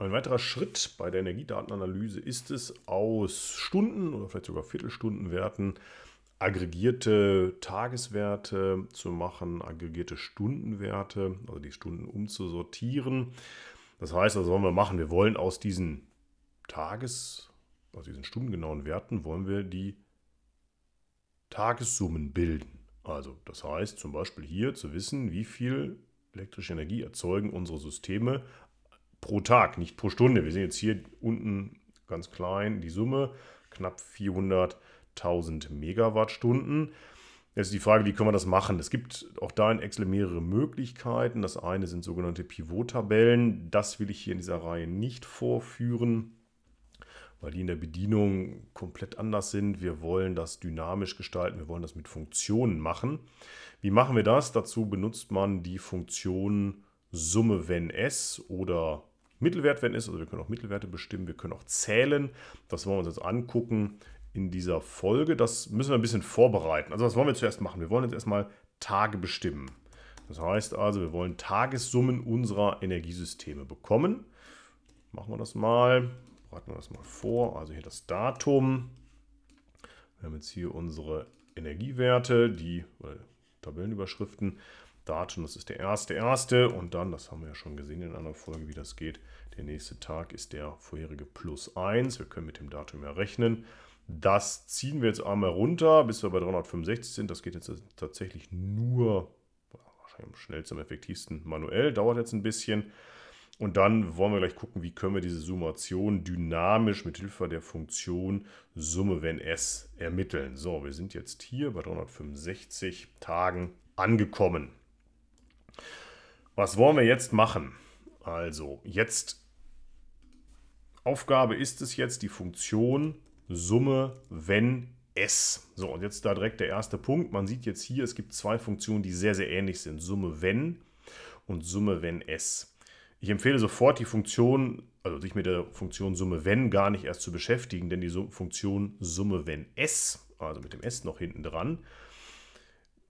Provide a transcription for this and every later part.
Ein weiterer Schritt bei der Energiedatenanalyse ist es, aus Stunden oder vielleicht sogar Viertelstundenwerten aggregierte Tageswerte zu machen, aggregierte Stundenwerte, also die Stunden umzusortieren. Das heißt, was wollen wir machen? Wir wollen aus diesen Tages, aus diesen stundengenauen Werten, wollen wir die Tagessummen bilden. Also das heißt zum Beispiel hier zu wissen, wie viel elektrische Energie erzeugen unsere Systeme pro Tag, nicht pro Stunde. Wir sehen jetzt hier unten ganz klein die Summe, knapp 400.000 Megawattstunden. Jetzt ist die Frage, wie können wir das machen? Es gibt auch da in Excel mehrere Möglichkeiten. Das eine sind sogenannte Pivot-Tabellen. Das will ich hier in dieser Reihe nicht vorführen, weil die in der Bedienung komplett anders sind. Wir wollen das dynamisch gestalten, wir wollen das mit Funktionen machen. Wie machen wir das? Dazu benutzt man die Funktion Summe wenn S oder Mittelwert werden ist. Also wir können auch Mittelwerte bestimmen, wir können auch zählen. Das wollen wir uns jetzt angucken in dieser Folge. Das müssen wir ein bisschen vorbereiten. Also was wollen wir zuerst machen? Wir wollen jetzt erstmal Tage bestimmen. Das heißt also, wir wollen Tagessummen unserer Energiesysteme bekommen. Machen wir das mal. Bereiten wir das mal vor. Also hier das Datum. Wir haben jetzt hier unsere Energiewerte, die Tabellenüberschriften. Datum, das ist der erste, erste und dann, das haben wir ja schon gesehen in einer Folge, wie das geht, der nächste Tag ist der vorherige plus 1, wir können mit dem Datum ja rechnen. Das ziehen wir jetzt einmal runter, bis wir bei 365 sind, das geht jetzt tatsächlich nur, wahrscheinlich am schnellsten, am effektivsten manuell, dauert jetzt ein bisschen. Und dann wollen wir gleich gucken, wie können wir diese Summation dynamisch mit Hilfe der Funktion Summe, wenn s ermitteln. So, wir sind jetzt hier bei 365 Tagen angekommen. Was wollen wir jetzt machen? Also, jetzt Aufgabe ist es jetzt die Funktion Summe, wenn S. So, und jetzt da direkt der erste Punkt. Man sieht jetzt hier, es gibt zwei Funktionen, die sehr, sehr ähnlich sind. Summe, wenn und Summe, wenn S. Ich empfehle sofort die Funktion, also sich mit der Funktion Summe, wenn gar nicht erst zu beschäftigen, denn die Funktion Summe, wenn S, also mit dem S noch hinten dran,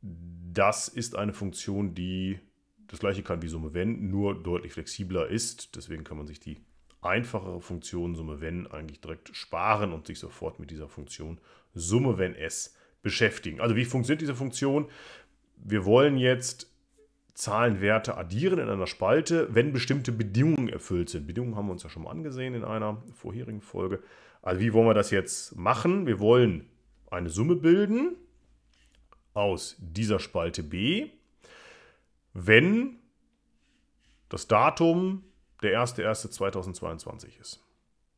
das ist eine Funktion, die das gleiche kann wie Summe wenn, nur deutlich flexibler ist. Deswegen kann man sich die einfachere Funktion Summe wenn eigentlich direkt sparen und sich sofort mit dieser Funktion Summe wenn s beschäftigen. Also wie funktioniert diese Funktion? Wir wollen jetzt Zahlenwerte addieren in einer Spalte, wenn bestimmte Bedingungen erfüllt sind. Bedingungen haben wir uns ja schon mal angesehen in einer vorherigen Folge. Also wie wollen wir das jetzt machen? Wir wollen eine Summe bilden aus dieser Spalte b wenn das Datum der 1.1.2022 ist.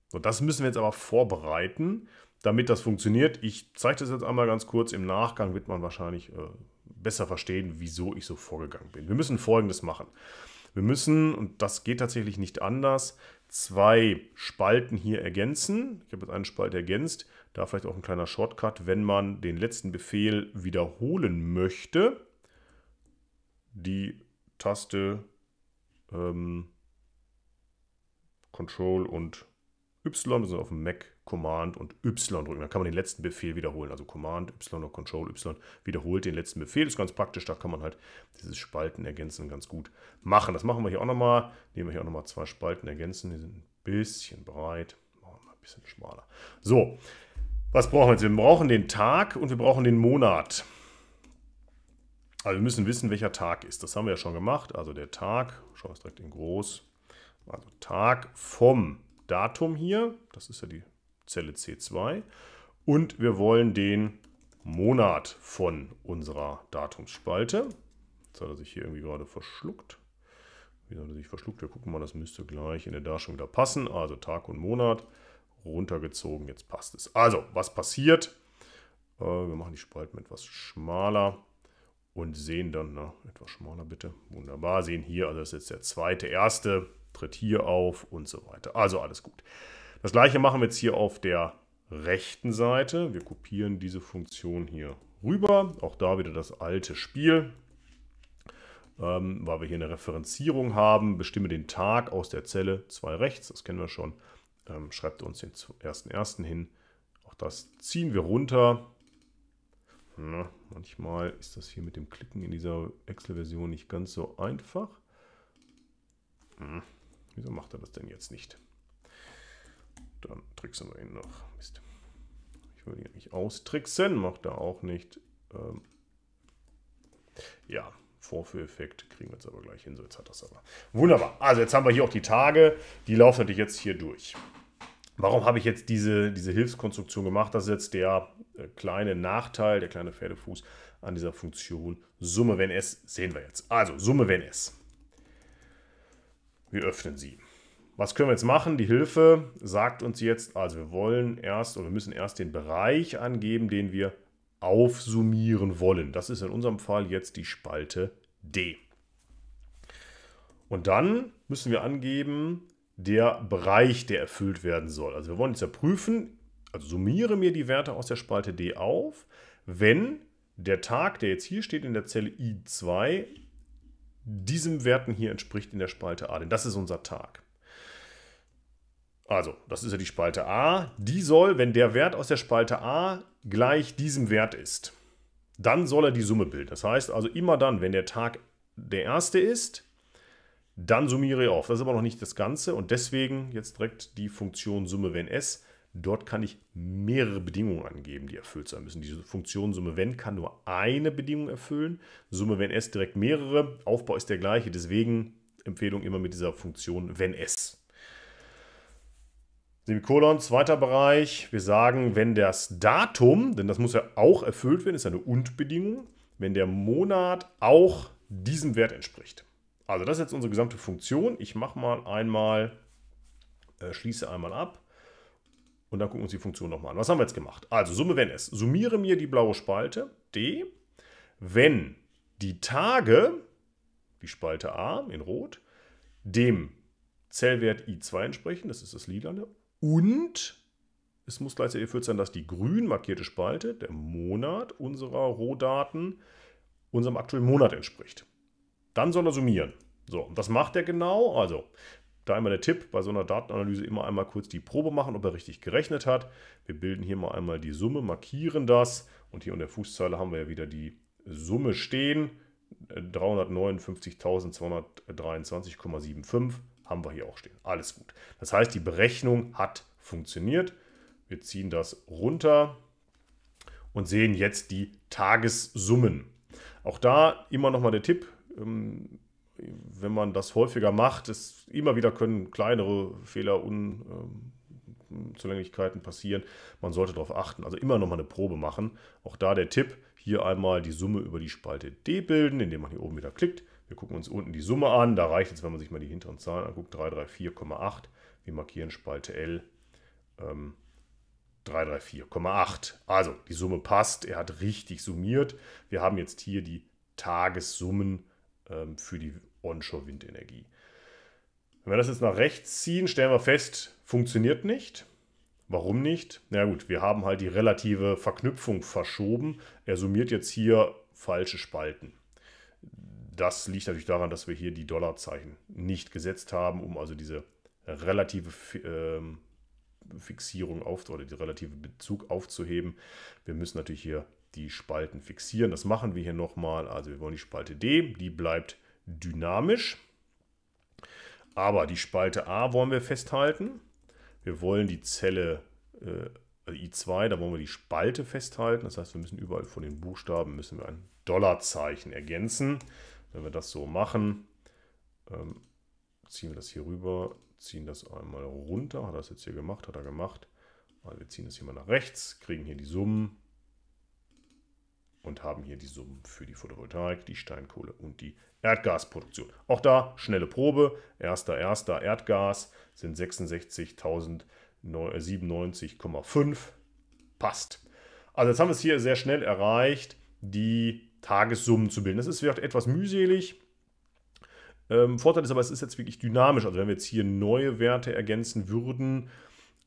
So, das müssen wir jetzt aber vorbereiten, damit das funktioniert. Ich zeige das jetzt einmal ganz kurz. Im Nachgang wird man wahrscheinlich äh, besser verstehen, wieso ich so vorgegangen bin. Wir müssen Folgendes machen. Wir müssen, und das geht tatsächlich nicht anders, zwei Spalten hier ergänzen. Ich habe jetzt eine Spalte ergänzt. Da vielleicht auch ein kleiner Shortcut, wenn man den letzten Befehl wiederholen möchte die Taste ähm, Control und Y, das ist auf dem Mac Command und Y drücken. Dann kann man den letzten Befehl wiederholen. Also Command Y oder Control Y wiederholt den letzten Befehl. Das ist ganz praktisch. Da kann man halt dieses Spalten ergänzen ganz gut machen. Das machen wir hier auch nochmal. Nehmen wir hier auch nochmal zwei Spalten ergänzen. Die sind ein bisschen breit. Machen wir mal ein bisschen schmaler. So, was brauchen wir jetzt? Wir brauchen den Tag und wir brauchen den Monat. Also wir müssen wissen, welcher Tag ist. Das haben wir ja schon gemacht. Also der Tag, schauen wir es direkt in groß. Also Tag vom Datum hier, das ist ja die Zelle C2. Und wir wollen den Monat von unserer Datumsspalte. Jetzt hat er sich hier irgendwie gerade verschluckt. Wie hat er sich verschluckt? Wir gucken mal, das müsste gleich in der Darstellung da passen. Also Tag und Monat runtergezogen, jetzt passt es. Also, was passiert? Äh, wir machen die Spalten etwas schmaler und sehen dann, na, etwas schmaler bitte, wunderbar, sehen hier, also das ist jetzt der zweite, erste, tritt hier auf und so weiter. Also alles gut. Das gleiche machen wir jetzt hier auf der rechten Seite. Wir kopieren diese Funktion hier rüber. Auch da wieder das alte Spiel. Ähm, weil wir hier eine Referenzierung haben, bestimme den Tag aus der Zelle 2 rechts, das kennen wir schon. Ähm, schreibt uns den ersten hin. Auch das ziehen wir runter na, ne? manchmal ist das hier mit dem Klicken in dieser Excel-Version nicht ganz so einfach. Hm. Wieso macht er das denn jetzt nicht? Dann tricksen wir ihn noch. Mist. Ich will ihn nicht austricksen, macht er auch nicht. Ähm ja, Vorführeffekt kriegen wir jetzt aber gleich hin. So, jetzt hat das aber. Wunderbar. Also jetzt haben wir hier auch die Tage. Die laufen natürlich jetzt hier durch. Warum habe ich jetzt diese, diese Hilfskonstruktion gemacht? Das ist jetzt der äh, kleine Nachteil, der kleine Pferdefuß an dieser Funktion Summe, wenn es, sehen wir jetzt. Also Summe, wenn es. Wir öffnen sie. Was können wir jetzt machen? Die Hilfe sagt uns jetzt, also wir wollen erst oder wir müssen erst den Bereich angeben, den wir aufsummieren wollen. Das ist in unserem Fall jetzt die Spalte D. Und dann müssen wir angeben, der Bereich, der erfüllt werden soll. Also wir wollen jetzt ja prüfen, also summiere mir die Werte aus der Spalte D auf, wenn der Tag, der jetzt hier steht in der Zelle I2, diesem Werten hier entspricht in der Spalte A. Denn das ist unser Tag. Also, das ist ja die Spalte A. Die soll, wenn der Wert aus der Spalte A gleich diesem Wert ist, dann soll er die Summe bilden. Das heißt also immer dann, wenn der Tag der erste ist, dann summiere ich auf. Das ist aber noch nicht das Ganze und deswegen jetzt direkt die Funktion Summe wenn s. Dort kann ich mehrere Bedingungen angeben, die erfüllt sein müssen. Diese Funktion Summe wenn kann nur eine Bedingung erfüllen. Summe wenn s direkt mehrere. Aufbau ist der gleiche, deswegen Empfehlung immer mit dieser Funktion wenn s. Semikolon, zweiter Bereich. Wir sagen, wenn das Datum, denn das muss ja auch erfüllt werden, ist eine Und-Bedingung, wenn der Monat auch diesem Wert entspricht. Also das ist jetzt unsere gesamte Funktion. Ich mache mal einmal, äh, schließe einmal ab und dann gucken wir uns die Funktion nochmal an. Was haben wir jetzt gemacht? Also Summe, wenn es. Summiere mir die blaue Spalte, d, wenn die Tage, die Spalte a in rot, dem Zellwert i2 entsprechen, das ist das lilane, und es muss gleichzeitig erfüllt sein, dass die grün markierte Spalte, der Monat unserer Rohdaten, unserem aktuellen Monat entspricht. Dann soll er summieren. So, und das macht er genau. Also, da einmal der Tipp, bei so einer Datenanalyse immer einmal kurz die Probe machen, ob er richtig gerechnet hat. Wir bilden hier mal einmal die Summe, markieren das und hier in der Fußzeile haben wir ja wieder die Summe stehen. 359.223,75 äh, haben wir hier auch stehen. Alles gut. Das heißt, die Berechnung hat funktioniert. Wir ziehen das runter und sehen jetzt die Tagessummen. Auch da immer nochmal der Tipp, ähm, wenn man das häufiger macht, ist, immer wieder können kleinere Fehler, und ähm, Unzulänglichkeiten passieren. Man sollte darauf achten. Also immer nochmal eine Probe machen. Auch da der Tipp, hier einmal die Summe über die Spalte D bilden, indem man hier oben wieder klickt. Wir gucken uns unten die Summe an. Da reicht es, wenn man sich mal die hinteren Zahlen anguckt. 334,8. Wir markieren Spalte L. Ähm, 334,8. Also die Summe passt. Er hat richtig summiert. Wir haben jetzt hier die Tagessummen ähm, für die Onshore-Windenergie. Wenn wir das jetzt nach rechts ziehen, stellen wir fest, funktioniert nicht. Warum nicht? Na gut, wir haben halt die relative Verknüpfung verschoben. Er summiert jetzt hier falsche Spalten. Das liegt natürlich daran, dass wir hier die Dollarzeichen nicht gesetzt haben, um also diese relative ähm, Fixierung auf, oder die relative Bezug aufzuheben. Wir müssen natürlich hier die Spalten fixieren. Das machen wir hier nochmal. Also wir wollen die Spalte D, die bleibt dynamisch. Aber die Spalte A wollen wir festhalten. Wir wollen die Zelle äh, I2, da wollen wir die Spalte festhalten. Das heißt, wir müssen überall von den Buchstaben müssen wir ein Dollarzeichen ergänzen. Wenn wir das so machen, ähm, ziehen wir das hier rüber, ziehen das einmal runter. Hat er das jetzt hier gemacht? Hat er gemacht. Also wir ziehen das hier mal nach rechts, kriegen hier die Summen und haben hier die Summen für die Photovoltaik, die Steinkohle und die Erdgasproduktion. Auch da schnelle Probe. Erster, erster Erdgas sind 66.097,5. Passt. Also jetzt haben wir es hier sehr schnell erreicht, die Tagessummen zu bilden. Das ist vielleicht etwas mühselig. Ähm, Vorteil ist aber, es ist jetzt wirklich dynamisch. Also wenn wir jetzt hier neue Werte ergänzen würden,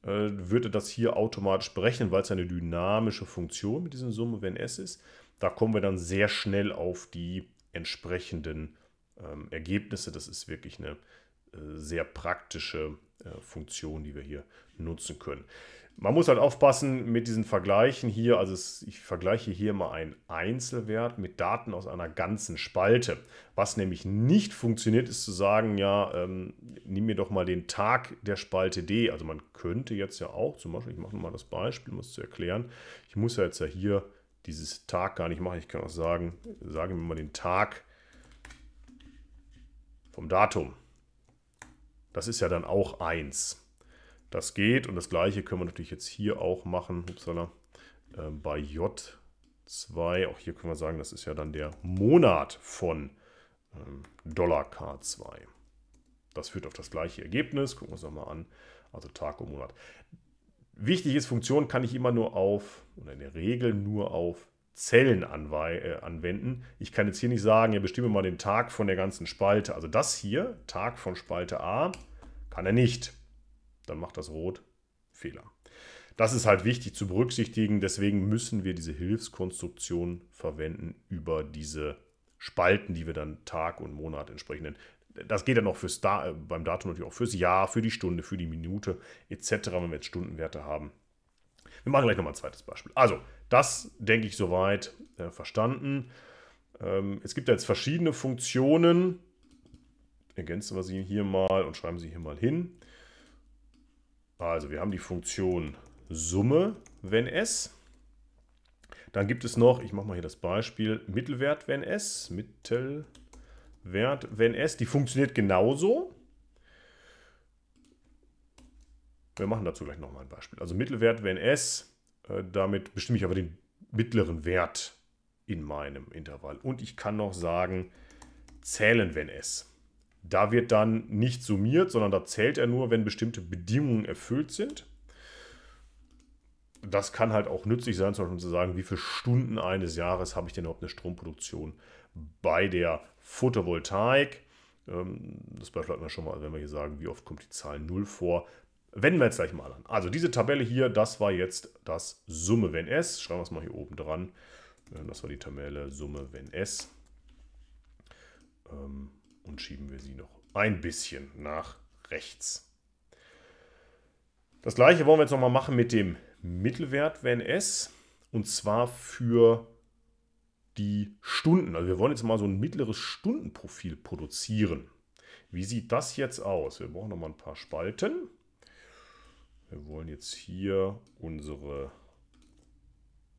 äh, würde das hier automatisch berechnen, weil es eine dynamische Funktion mit diesem Summe, wenn S ist. Da kommen wir dann sehr schnell auf die entsprechenden ähm, Ergebnisse. Das ist wirklich eine äh, sehr praktische äh, Funktion, die wir hier nutzen können. Man muss halt aufpassen mit diesen Vergleichen hier. Also ich vergleiche hier mal einen Einzelwert mit Daten aus einer ganzen Spalte. Was nämlich nicht funktioniert, ist zu sagen, ja, ähm, nimm mir doch mal den Tag der Spalte D. Also man könnte jetzt ja auch, zum Beispiel, ich mache nochmal das Beispiel, um es zu erklären. Ich muss ja jetzt ja hier dieses Tag gar nicht machen. Ich kann auch sagen, sagen wir mal den Tag vom Datum. Das ist ja dann auch 1. Das geht und das gleiche können wir natürlich jetzt hier auch machen. Upsala. Äh, bei J2, auch hier können wir sagen, das ist ja dann der Monat von ähm, Dollar K2. Das führt auf das gleiche Ergebnis. Gucken wir uns nochmal an. Also Tag und Monat. Wichtig ist, Funktionen kann ich immer nur auf, oder in der Regel nur auf Zellen äh, anwenden. Ich kann jetzt hier nicht sagen, ja, bestimme mal den Tag von der ganzen Spalte. Also das hier, Tag von Spalte A, kann er nicht. Dann macht das Rot Fehler. Das ist halt wichtig zu berücksichtigen. Deswegen müssen wir diese Hilfskonstruktion verwenden über diese Spalten, die wir dann Tag und Monat entsprechend nennen das geht dann auch fürs da äh, beim Datum natürlich auch fürs Jahr, für die Stunde, für die Minute etc., wenn wir jetzt Stundenwerte haben. Wir machen gleich nochmal ein zweites Beispiel. Also, das denke ich soweit äh, verstanden. Ähm, es gibt jetzt verschiedene Funktionen. Ergänzen wir sie hier mal und schreiben sie hier mal hin. Also, wir haben die Funktion Summe, wenn es. Dann gibt es noch, ich mache mal hier das Beispiel, Mittelwert, wenn es. Mittelwert Wert, wenn es, die funktioniert genauso. Wir machen dazu gleich nochmal ein Beispiel. Also Mittelwert, wenn s, äh, damit bestimme ich aber den mittleren Wert in meinem Intervall. Und ich kann noch sagen, zählen, wenn s. Da wird dann nicht summiert, sondern da zählt er nur, wenn bestimmte Bedingungen erfüllt sind. Das kann halt auch nützlich sein, zum Beispiel zu sagen, wie viele Stunden eines Jahres habe ich denn überhaupt eine Stromproduktion bei der Photovoltaik. Ähm, das Beispiel hatten wir schon mal, wenn wir hier sagen, wie oft kommt die Zahl 0 vor. Wenden wir jetzt gleich mal an. Also diese Tabelle hier, das war jetzt das Summe, wenn S. Schreiben wir es mal hier oben dran. Äh, das war die Tabelle Summe, wenn S. Ähm, und schieben wir sie noch ein bisschen nach rechts. Das gleiche wollen wir jetzt nochmal machen mit dem Mittelwert, wenn S. Und zwar für die Stunden. Also wir wollen jetzt mal so ein mittleres Stundenprofil produzieren. Wie sieht das jetzt aus? Wir brauchen nochmal ein paar Spalten. Wir wollen jetzt hier unsere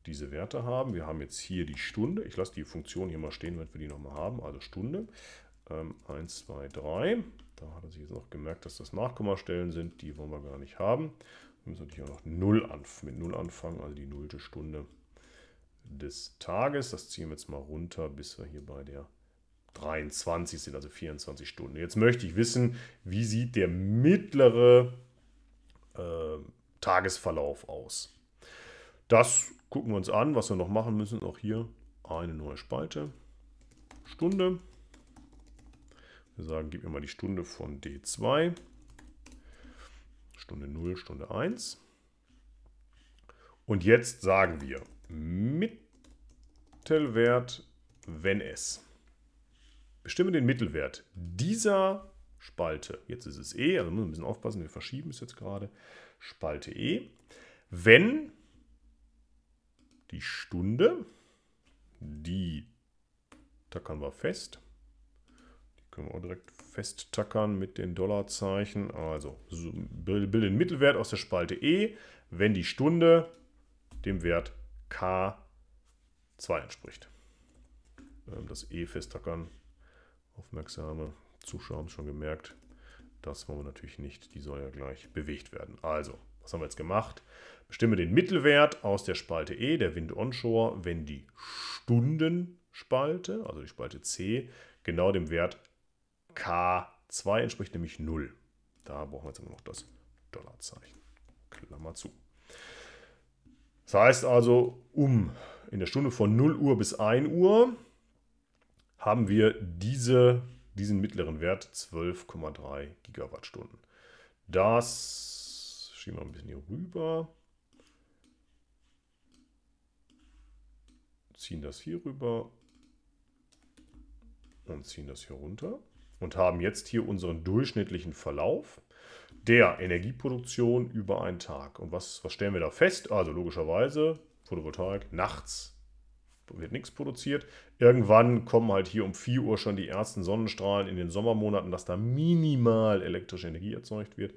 diese Werte haben. Wir haben jetzt hier die Stunde. Ich lasse die Funktion hier mal stehen, wenn wir die nochmal haben. Also Stunde. Ähm, 1, 2, 3. Da hat er sich jetzt noch gemerkt, dass das Nachkommastellen sind. Die wollen wir gar nicht haben. Wir müssen natürlich auch noch 0 mit 0 anfangen, also die nullte Stunde des Tages. Das ziehen wir jetzt mal runter, bis wir hier bei der 23 sind, also 24 Stunden. Jetzt möchte ich wissen, wie sieht der mittlere äh, Tagesverlauf aus? Das gucken wir uns an, was wir noch machen müssen. Auch hier eine neue Spalte. Stunde. Wir sagen, gib mir mal die Stunde von D2. Stunde 0, Stunde 1. Und jetzt sagen wir, Mittelwert, wenn es. Bestimme den Mittelwert dieser Spalte. Jetzt ist es E, also müssen wir ein bisschen aufpassen, wir verschieben es jetzt gerade. Spalte E. Wenn die Stunde, die tackern wir fest. Die können wir auch direkt festtackern mit den Dollarzeichen. Also bilden Mittelwert aus der Spalte E, wenn die Stunde dem Wert K2 entspricht. Ähm, das E festhackern. Aufmerksame Zuschauer haben es schon gemerkt. Das wollen wir natürlich nicht. Die soll ja gleich bewegt werden. Also, was haben wir jetzt gemacht? Bestimme den Mittelwert aus der Spalte E, der Wind onshore, wenn die Stundenspalte, also die Spalte C, genau dem Wert K2 entspricht, nämlich 0. Da brauchen wir jetzt immer noch das Dollarzeichen. Klammer zu. Das heißt also, um in der Stunde von 0 Uhr bis 1 Uhr haben wir diese, diesen mittleren Wert 12,3 Gigawattstunden. Das schieben wir ein bisschen hier rüber. Ziehen das hier rüber und ziehen das hier runter und haben jetzt hier unseren durchschnittlichen Verlauf der Energieproduktion über einen Tag. Und was, was stellen wir da fest? Also logischerweise, Photovoltaik, nachts wird nichts produziert. Irgendwann kommen halt hier um 4 Uhr schon die ersten Sonnenstrahlen in den Sommermonaten, dass da minimal elektrische Energie erzeugt wird.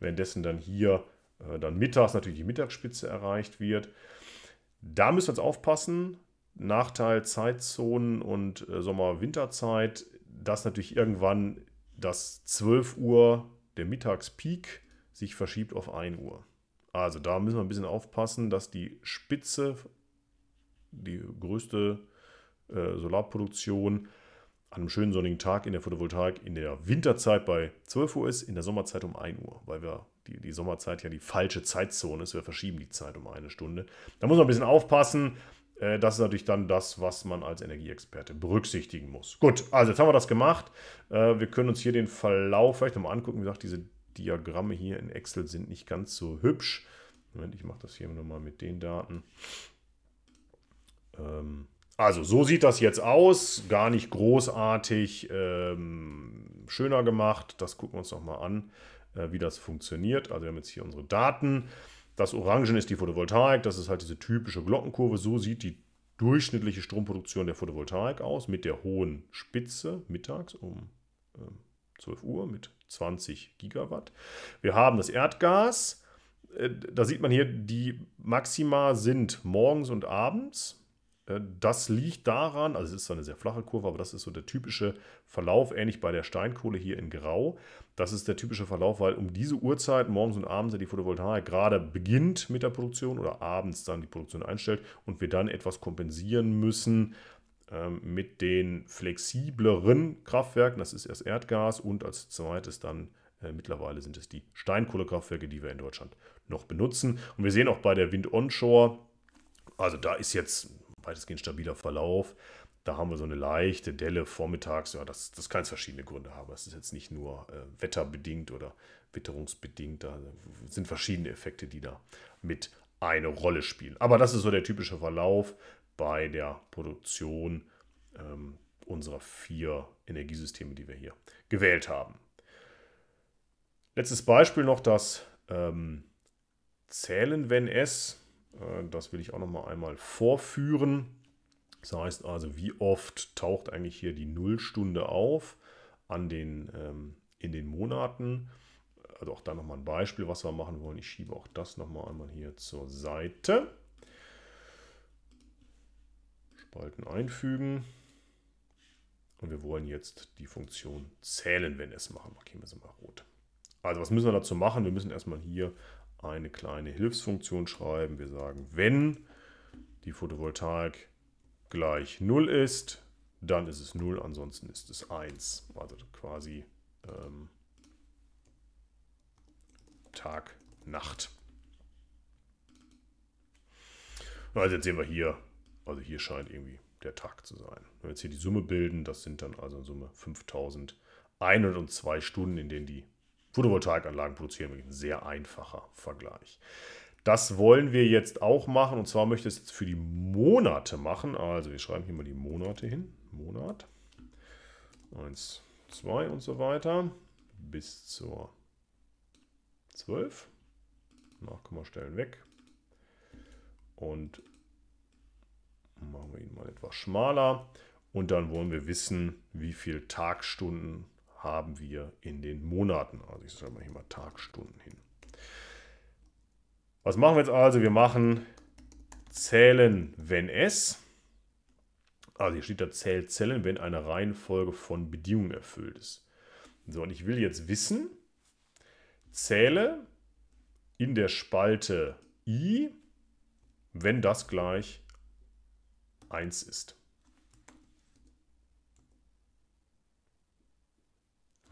Währenddessen dann hier äh, dann mittags natürlich die Mittagsspitze erreicht wird. Da müssen wir jetzt aufpassen. Nachteil Zeitzonen und äh, Sommer-Winterzeit, dass natürlich irgendwann das 12 Uhr der Mittagspeak sich verschiebt auf 1 Uhr. Also da müssen wir ein bisschen aufpassen, dass die Spitze, die größte äh, Solarproduktion an einem schönen sonnigen Tag in der Photovoltaik in der Winterzeit bei 12 Uhr ist, in der Sommerzeit um 1 Uhr, weil wir die, die Sommerzeit ja die falsche Zeitzone ist. Wir verschieben die Zeit um eine Stunde. Da muss man ein bisschen aufpassen. Äh, das ist natürlich dann das, was man als Energieexperte berücksichtigen muss. Gut, also jetzt haben wir das gemacht. Äh, wir können uns hier den Verlauf vielleicht nochmal angucken. Wie gesagt, diese Diagramme hier in Excel sind nicht ganz so hübsch. Moment, ich mache das hier nochmal mit den Daten. Ähm, also, so sieht das jetzt aus. Gar nicht großartig ähm, schöner gemacht. Das gucken wir uns nochmal an, äh, wie das funktioniert. Also, wir haben jetzt hier unsere Daten. Das Orangen ist die Photovoltaik, das ist halt diese typische Glockenkurve. So sieht die durchschnittliche Stromproduktion der Photovoltaik aus, mit der hohen Spitze mittags um 12 ähm, Uhr mit 20 Gigawatt. Wir haben das Erdgas. Äh, da sieht man hier, die Maxima sind morgens und abends. Äh, das liegt daran, also es ist eine sehr flache Kurve, aber das ist so der typische Verlauf, ähnlich bei der Steinkohle hier in Grau. Das ist der typische Verlauf, weil um diese Uhrzeit, morgens und abends, die Photovoltaik gerade beginnt mit der Produktion oder abends dann die Produktion einstellt und wir dann etwas kompensieren müssen ähm, mit den flexibleren Kraftwerken. Das ist erst Erdgas und als zweites dann äh, mittlerweile sind es die Steinkohlekraftwerke, die wir in Deutschland noch benutzen. Und wir sehen auch bei der Wind Onshore, also da ist jetzt weitestgehend stabiler Verlauf. Da haben wir so eine leichte Delle vormittags. Ja, das, das kann es verschiedene Gründe haben. Das ist jetzt nicht nur äh, wetterbedingt oder witterungsbedingt. Da sind verschiedene Effekte, die da mit eine Rolle spielen. Aber das ist so der typische Verlauf bei der Produktion ähm, unserer vier Energiesysteme, die wir hier gewählt haben. Letztes Beispiel noch das ähm, Zählen, wenn es äh, das will ich auch nochmal einmal vorführen. Das heißt also, wie oft taucht eigentlich hier die Nullstunde auf an den, ähm, in den Monaten. Also auch da noch mal ein Beispiel, was wir machen wollen. Ich schiebe auch das nochmal einmal hier zur Seite. Spalten einfügen. Und wir wollen jetzt die Funktion zählen, wenn es machen. Markieren wir sie mal rot. Also was müssen wir dazu machen? Wir müssen erstmal hier eine kleine Hilfsfunktion schreiben. Wir sagen, wenn die Photovoltaik gleich 0 ist, dann ist es 0, ansonsten ist es 1. Also quasi ähm, Tag, Nacht. Also jetzt sehen wir hier, also hier scheint irgendwie der Tag zu sein. Wenn wir jetzt hier die Summe bilden, das sind dann also in Summe 5102 Stunden, in denen die Photovoltaikanlagen produzieren. Wirklich ein sehr einfacher Vergleich. Das wollen wir jetzt auch machen und zwar möchte ich es für die Monate machen. Also wir schreiben hier mal die Monate hin. Monat. 1, 2 und so weiter. Bis zur 12. Nachkommastellen weg. Und machen wir ihn mal etwas schmaler. Und dann wollen wir wissen, wie viel Tagstunden haben wir in den Monaten. Also ich sage mal hier mal Tagstunden hin. Was machen wir jetzt also? Wir machen zählen, wenn es. Also hier steht da zählt Zellen, wenn eine Reihenfolge von Bedingungen erfüllt ist. So, und ich will jetzt wissen, zähle in der Spalte i, wenn das gleich 1 ist.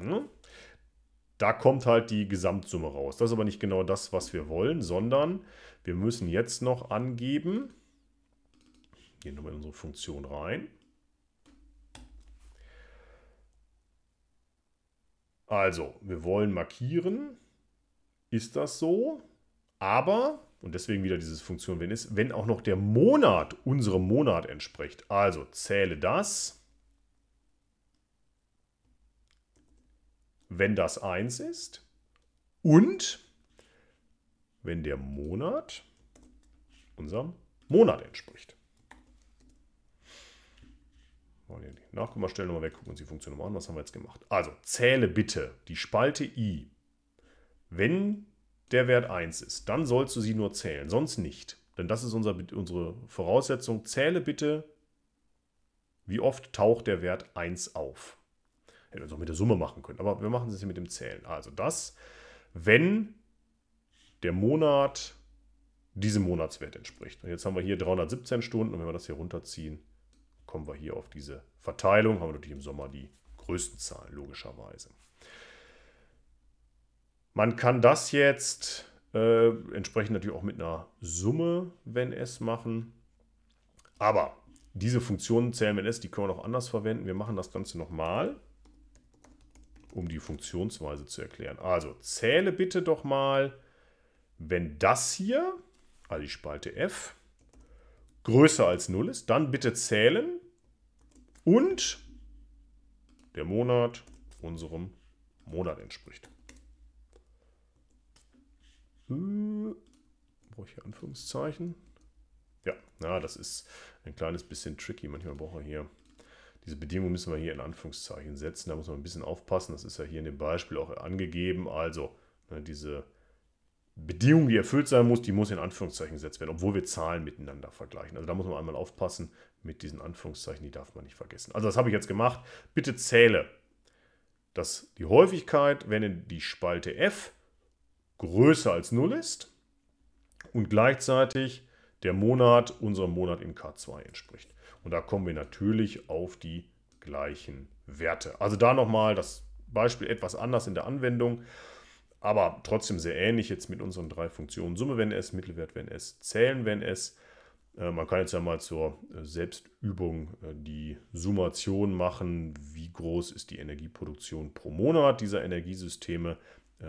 Ne? Da kommt halt die Gesamtsumme raus. Das ist aber nicht genau das, was wir wollen, sondern wir müssen jetzt noch angeben, gehen nochmal in unsere Funktion rein, Also, wir wollen markieren. Ist das so? Aber, und deswegen wieder dieses Funktion, wenn ist, wenn auch noch der Monat unserem Monat entspricht. Also zähle das. wenn das 1 ist und wenn der Monat unserem Monat entspricht. Die Nachkommastellen nochmal weg, gucken uns die Funktion nochmal an. Was haben wir jetzt gemacht? Also zähle bitte die Spalte i. Wenn der Wert 1 ist, dann sollst du sie nur zählen, sonst nicht. Denn das ist unser, unsere Voraussetzung. Zähle bitte, wie oft taucht der Wert 1 auf. Hätten wir es auch mit der Summe machen können. Aber wir machen es hier mit dem Zählen. Also das, wenn der Monat diesem Monatswert entspricht. Und jetzt haben wir hier 317 Stunden und wenn wir das hier runterziehen, kommen wir hier auf diese Verteilung. Haben wir natürlich im Sommer die größten Zahlen, logischerweise. Man kann das jetzt äh, entsprechend natürlich auch mit einer Summe, wenn es machen. Aber diese Funktionen zählen, wenn es, die können wir noch anders verwenden. Wir machen das Ganze nochmal um die Funktionsweise zu erklären. Also zähle bitte doch mal, wenn das hier, also die Spalte f, größer als 0 ist, dann bitte zählen und der Monat unserem Monat entspricht. Äh, brauche ich hier Anführungszeichen? Ja, na, das ist ein kleines bisschen tricky. Manchmal brauche ich hier diese Bedingung müssen wir hier in Anführungszeichen setzen. Da muss man ein bisschen aufpassen. Das ist ja hier in dem Beispiel auch angegeben. Also ne, diese Bedingung, die erfüllt sein muss, die muss in Anführungszeichen gesetzt werden, obwohl wir Zahlen miteinander vergleichen. Also da muss man einmal aufpassen mit diesen Anführungszeichen, die darf man nicht vergessen. Also das habe ich jetzt gemacht. Bitte zähle, dass die Häufigkeit, wenn die Spalte f größer als 0 ist und gleichzeitig der Monat unserem Monat im K2 entspricht. Und da kommen wir natürlich auf die gleichen Werte. Also da nochmal das Beispiel etwas anders in der Anwendung, aber trotzdem sehr ähnlich jetzt mit unseren drei Funktionen. Summe, wenn es, Mittelwert, wenn es, Zählen, wenn es. Äh, man kann jetzt ja mal zur äh, Selbstübung äh, die Summation machen, wie groß ist die Energieproduktion pro Monat dieser Energiesysteme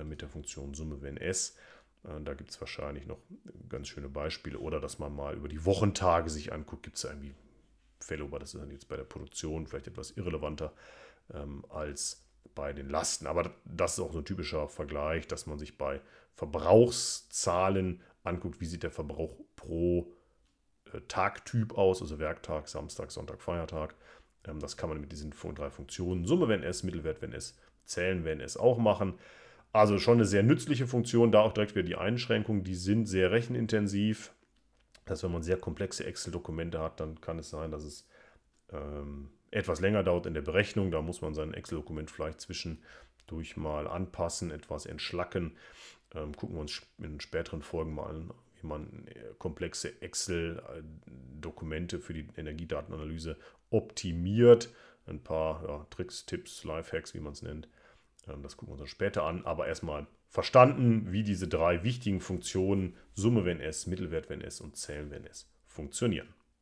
mit der Funktion Summe, wenn es. Da gibt es wahrscheinlich noch ganz schöne Beispiele oder dass man mal über die Wochentage sich anguckt, gibt es irgendwie Fälle, aber das ist dann jetzt bei der Produktion vielleicht etwas irrelevanter ähm, als bei den Lasten. Aber das ist auch so ein typischer Vergleich, dass man sich bei Verbrauchszahlen anguckt, wie sieht der Verbrauch pro äh, Tagtyp aus, also Werktag, Samstag, Sonntag, Feiertag. Ähm, das kann man mit diesen drei Funktionen Summe, wenn es, Mittelwert, wenn es, Zählen, wenn es auch machen. Also schon eine sehr nützliche Funktion, da auch direkt wieder die Einschränkungen, die sind sehr rechenintensiv dass wenn man sehr komplexe Excel-Dokumente hat, dann kann es sein, dass es ähm, etwas länger dauert in der Berechnung. Da muss man sein Excel-Dokument vielleicht zwischendurch mal anpassen, etwas entschlacken. Ähm, gucken wir uns in späteren Folgen mal an, wie man äh, komplexe Excel-Dokumente für die Energiedatenanalyse optimiert. Ein paar ja, Tricks, Tipps, Lifehacks, wie man es nennt. Ähm, das gucken wir uns dann später an. Aber erstmal verstanden, wie diese drei wichtigen Funktionen Summe, wenn es, Mittelwert, wenn es und Zählen, wenn es funktionieren.